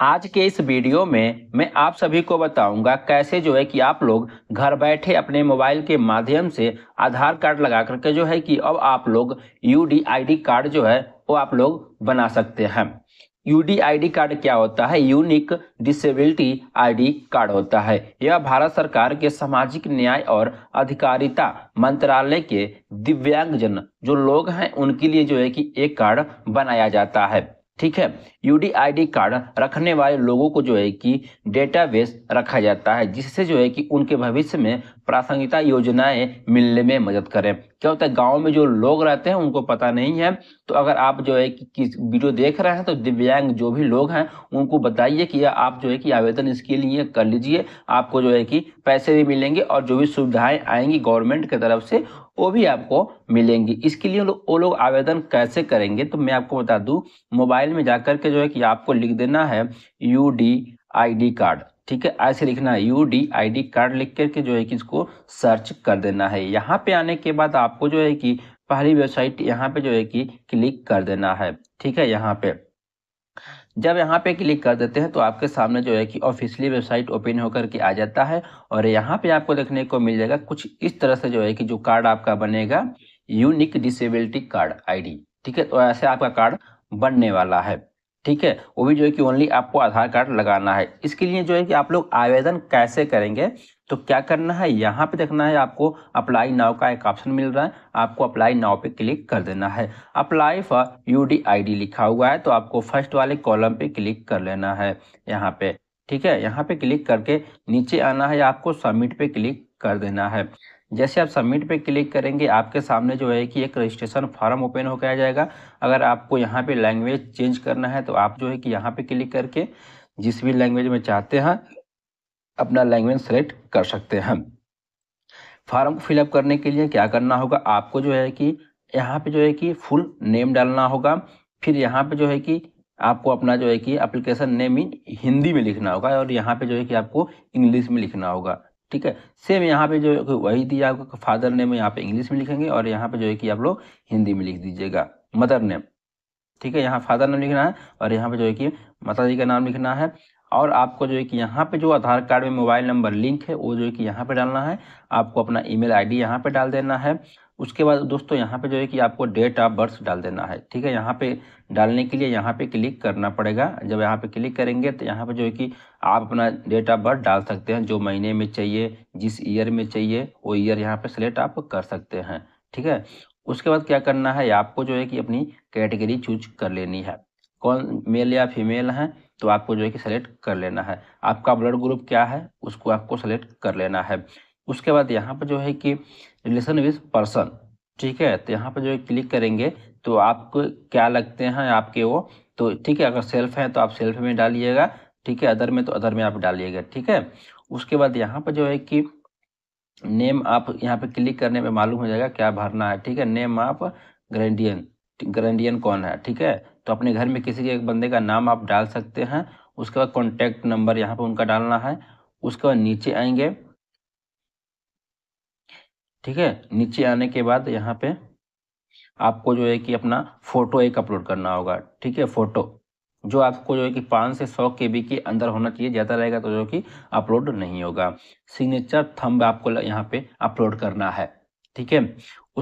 आज के इस वीडियो में मैं आप सभी को बताऊंगा कैसे जो है कि आप लोग घर बैठे अपने मोबाइल के माध्यम से आधार कार्ड लगा करके जो है कि अब आप लोग यू डी कार्ड जो है वो आप लोग बना सकते हैं यू डी कार्ड क्या होता है यूनिक डिसेबिलिटी आईडी कार्ड होता है यह भारत सरकार के सामाजिक न्याय और अधिकारिता मंत्रालय के दिव्यांगजन जो लोग हैं उनके लिए जो है कि एक कार्ड बनाया जाता है ठीक है यूडीआईडी कार्ड रखने वाले लोगों को जो है कि डेटाबेस रखा जाता है जिससे जो है कि उनके भविष्य में प्रासंगिकता योजनाएं मिलने में मदद करें क्या होता है गाँव में जो लोग रहते हैं उनको पता नहीं है तो अगर आप जो है कि किस वीडियो देख रहे हैं तो दिव्यांग जो भी लोग हैं उनको बताइए कि आप जो है कि आवेदन इसके लिए कर लीजिए आपको जो है कि पैसे भी मिलेंगे और जो भी सुविधाएं आएंगी गवर्नमेंट की तरफ से वो भी आपको मिलेंगी इसके लिए लो, वो लोग आवेदन कैसे करेंगे तो मैं आपको बता दूँ मोबाइल में जा के जो है कि आपको लिख देना है U D I D card ठीक है ऐसे लिखना है U D I D card लिख करके जो है कि इसको सर्च कर देना है यहाँ पे आने के बाद आपको जो है कि पहली वेबसाइट यहाँ पे जो है कि क्लिक कर देना है ठीक है यहाँ पे जब यहाँ पे क्लिक कर देते हैं तो आपके सामने जो है कि ऑफिशियली वेबसाइट ओपन होकर के आ जाता है और यहाँ पे आपको देखने को मिल जाएगा कुछ इस तरह से जो है कि जो कार्ड आपका बनेगा यूनिक डिसेबिलिटी कार्ड आईडी ठीक है तो ऐसे आपका कार्ड बनने वाला है ठीक है वो भी जो है कि ओनली आपको आधार कार्ड लगाना है इसके लिए जो है कि आप लोग आवेदन कैसे करेंगे तो क्या करना है यहाँ पे देखना है आपको अप्लाई नाव का एक ऑप्शन मिल रहा है आपको अप्लाई नाव पे क्लिक कर देना है apply for U D I D लिखा हुआ है तो आपको फर्स्ट वाले कॉलम पे क्लिक कर लेना है यहाँ पे ठीक है यहाँ पे क्लिक करके नीचे आना है आपको सबमिट पे क्लिक कर देना है जैसे आप सबमिट पे क्लिक करेंगे आपके सामने जो है कि एक रजिस्ट्रेशन फॉर्म ओपन हो गया जाएगा अगर आपको यहाँ पे लैंग्वेज चेंज करना है तो आप जो है कि यहाँ पे क्लिक करके जिस भी लैंग्वेज में चाहते हैं अपना लैंग्वेज सेलेक्ट कर सकते हैं फॉर्म को फिलअप करने के लिए क्या करना होगा आपको जो है कि यहाँ पे जो है कि फुल नेम डालना होगा फिर यहाँ पे जो है कि आपको अपना जो है कि एप्लीकेशन नेम हिंदी में लिखना होगा और यहाँ पे जो है कि आपको इंग्लिश में लिखना होगा ठीक है सेम यहाँ पे जो वही दिया आपको फादर नेम यहाँ पे इंग्लिश में लिखेंगे और यहाँ पे जो है कि आप लोग हिंदी में लिख दीजिएगा मदर नेम ठीक है यहाँ फादर नेम लिखना है और यहाँ पे जो है कि माता जी का नाम लिखना है और आपको जो है कि यहाँ पे जो आधार कार्ड में मोबाइल नंबर लिंक है वो जो है कि यहाँ पे डालना है आपको अपना ईमेल आईडी यहाँ पे डाल देना है उसके बाद दोस्तों यहाँ पे जो है कि आपको डेट ऑफ बर्थ डाल देना है ठीक है यहाँ पे डालने के लिए यहाँ पे क्लिक करना पड़ेगा जब यहाँ पे क्लिक करेंगे तो यहाँ पे जो है कि आप अपना डेट ऑफ बर्थ डाल सकते हैं जो महीने में चाहिए जिस ईयर में चाहिए वो ईयर यहाँ पे सेलेक्ट आप कर सकते हैं ठीक है उसके बाद क्या करना है आपको जो है कि अपनी कैटेगरी चूज कर लेनी है कौन मेल या फीमेल है तो आपको जो है कि सेलेक्ट कर लेना है आपका ब्लड ग्रुप क्या है उसको आपको सेलेक्ट कर लेना है उसके बाद यहाँ पर जो है कि रिलेशन विथ पर्सन ठीक है तो यहाँ पर जो है क्लिक करेंगे तो आपको क्या लगते हैं आपके वो तो ठीक है अगर सेल्फ है तो आप सेल्फ में डालिएगा ठीक है अदर में तो अदर में आप डालिएगा ठीक है उसके बाद यहाँ पर जो है कि नेम आप यहाँ पे क्लिक करने पर मालूम हो जाएगा क्या भरना है ठीक है नेम आप ग्रेंडियन ग्रेंडियन कौन है ठीक है तो अपने घर में किसी के एक बंदे का नाम आप डाल सकते हैं उसके बाद कॉन्टैक्ट नंबर यहाँ पर उनका डालना है उसके बाद नीचे आएंगे ठीक है नीचे आने के बाद यहाँ पे आपको जो है कि अपना फ़ोटो एक अपलोड करना होगा ठीक है फ़ोटो जो आपको जो है कि पाँच से सौ के बी के अंदर होना चाहिए ज़्यादा रहेगा तो जो कि अपलोड नहीं होगा सिग्नेचर थंब आपको यहाँ पे अपलोड करना है ठीक है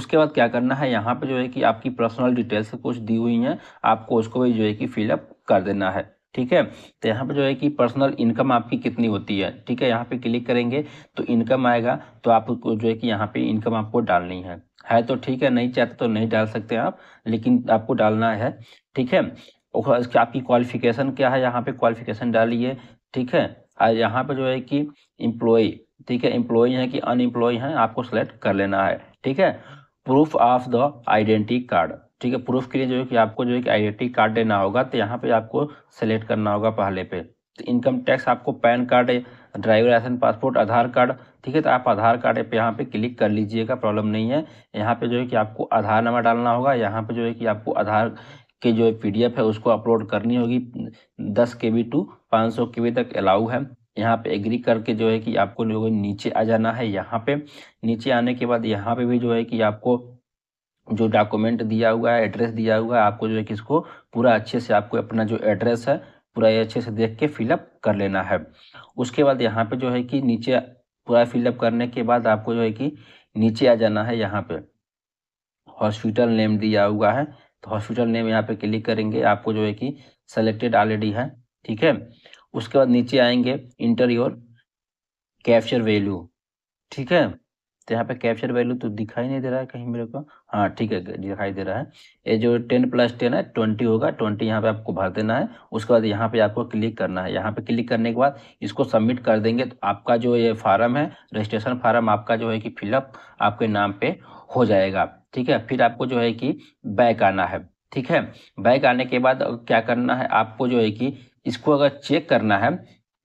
उसके बाद क्या करना है यहाँ पे जो है कि आपकी पर्सनल डिटेल्स कुछ दी हुई हैं आपको उसको भी जो है कि फिलअप कर देना है ठीक है तो यहाँ पे जो है कि पर्सनल इनकम आपकी कितनी होती है ठीक है यहाँ पे क्लिक करेंगे तो इनकम आएगा तो आपको जो है कि यहाँ पे इनकम आपको डालनी है है तो ठीक है नहीं चाहते तो नहीं डाल सकते आप लेकिन आपको डालना है ठीक है आपकी क्वालिफिकेशन क्या है यहाँ पे क्वालिफिकेशन डालिए ठीक है और यहाँ पे जो है कि इम्प्लॉय ठीक है इम्प्लॉय है कि अनएम्प्लॉय है आपको सेलेक्ट कर लेना है ठीक है proof of the identity card ठीक है प्रूफ के लिए जो है कि आपको जो है कि आईडेंटिटी कार्ड देना होगा तो यहाँ पे आपको सेलेक्ट करना होगा पहले पे तो इनकम टैक्स आपको PAN card driver licence passport Aadhaar card ठीक है तो आप आधार कार्ड पे यहाँ पे क्लिक कर लीजिएगा प्रॉब्लम नहीं है यहाँ पे जो है कि आपको आधार नंबर डालना होगा यहाँ पे जो है कि आपको आधार के जो पी है उसको अपलोड करनी होगी दस के बी टू पाँच सौ के बी तक अलाउ है यहाँ पे एग्री करके जो है कि आपको नीचे आ जाना है यहाँ पे नीचे आने के बाद यहाँ पे भी जो है कि आपको जो डॉक्यूमेंट दिया हुआ है एड्रेस दिया हुआ है आपको जो है कि इसको पूरा अच्छे से आपको अपना जो एड्रेस है पूरा अच्छे से देख के फिलअप कर लेना है उसके बाद यहाँ पे जो है कि नीचे पूरा फिलअप करने के बाद आपको जो है कि नीचे आ जाना है यहाँ पे हॉस्पिटल नेम दिया हुआ है तो हॉस्पिटल नेम यहाँ पे क्लिक करेंगे आपको जो है कि सेलेक्टेड ऑलरेडी है ठीक है उसके बाद नीचे आएंगे इंटर योर कैप्चर वैल्यू ठीक है तो यहाँ पे कैप्चर वैल्यू तो दिखाई नहीं दे रहा है कहीं मेरे को हाँ ठीक है दिखाई दे रहा है ये जो टेन प्लस टेन है ट्वेंटी होगा ट्वेंटी यहाँ पे आपको भर देना है उसके बाद यहाँ पे आपको क्लिक करना है यहाँ पे क्लिक करने के बाद इसको सबमिट कर देंगे तो आपका जो ये फार्म है रजिस्ट्रेशन फार्म आपका जो है कि फिलअप आपके नाम पे हो जाएगा ठीक है फिर आपको जो है कि बैक आना है ठीक है बैक आने के बाद क्या करना है आपको जो है कि इसको अगर चेक करना है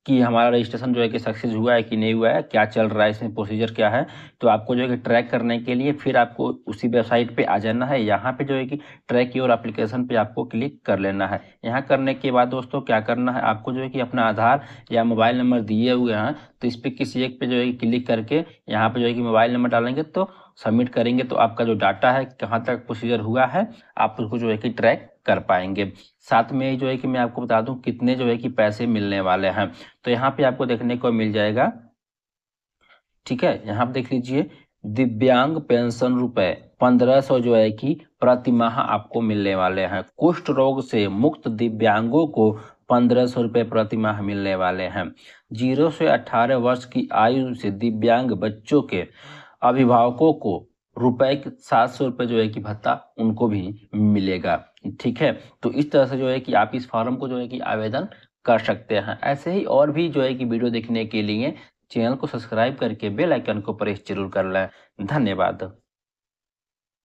कि हमारा रजिस्ट्रेशन जो है कि सक्सेस हुआ है कि नहीं हुआ है क्या चल रहा है इसमें प्रोसीजर क्या है तो आपको जो है कि ट्रैक करने के लिए फिर आपको उसी वेबसाइट पे आ जाना है यहाँ पे जो है कि ट्रैक योर एप्लीकेशन पे आपको क्लिक कर लेना है यहाँ करने के बाद दोस्तों क्या करना है आपको जो है कि अपना आधार या मोबाइल नंबर दिए हुए हैं तो इस पर किसी एक पे जो है क्लिक करके यहाँ पर जो है कि मोबाइल नंबर डालेंगे तो सबमिट करेंगे तो आपका जो डाटा है कहाँ तक प्रोसीजर हुआ है आप उसको जो है कि ट्रैक कर पाएंगे साथ में जो है कि मैं आपको बता दूं कितने जो है कि पैसे मिलने वाले हैं तो यहाँ पे आपको देखने को मिल जाएगा ठीक है यहाँ पे देख लीजिए दिव्यांग पेंशन रुपए पंद्रह सौ जो है कि प्रतिमाह आपको मिलने वाले हैं कुष्ठ रोग से मुक्त दिव्यांगों को पंद्रह सौ रुपये प्रतिमाह मिलने वाले हैं जीरो से अठारह वर्ष की आयु से दिव्यांग बच्चों के अभिभावकों को रुपए सात सौ रुपये जो है कि भत्ता उनको भी मिलेगा ठीक है तो इस तरह से जो है कि आप इस फॉर्म को जो है कि आवेदन कर सकते हैं ऐसे ही और भी जो है कि वीडियो देखने के लिए चैनल को सब्सक्राइब करके बेल आइकन को प्रेस जरूर कर लें धन्यवाद